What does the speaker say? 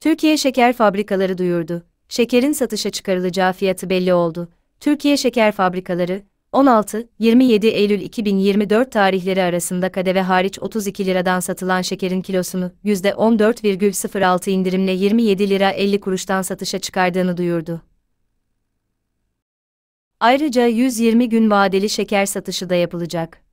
Türkiye Şeker Fabrikaları duyurdu. Şekerin satışa çıkarılacağı fiyatı belli oldu. Türkiye Şeker Fabrikaları 16-27 Eylül 2024 tarihleri arasında kadeve hariç 32 liradan satılan şekerin kilosunu %14,06 indirimle 27 lira 50 kuruştan satışa çıkardığını duyurdu. Ayrıca 120 gün vadeli şeker satışı da yapılacak.